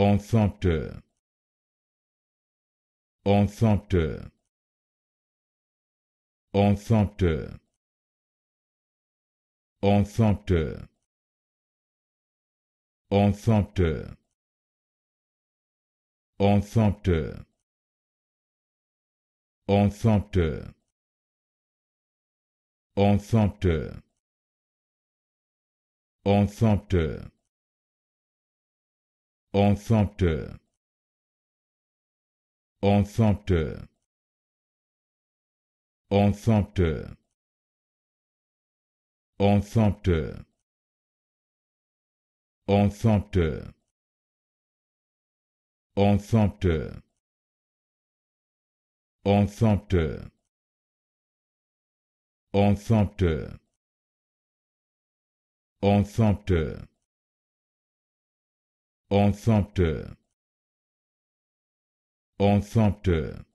enfanteur enfanteur enfanteur on enfanteur enfanteur enfanteur enfanteur enfanteur Ensompteur. Ensompteur. Ensompteur. Ensompteur. Ensompteur. Ensompteur. Ensompteur. Ensompteur. Ensompteur. Ensemble Ensemble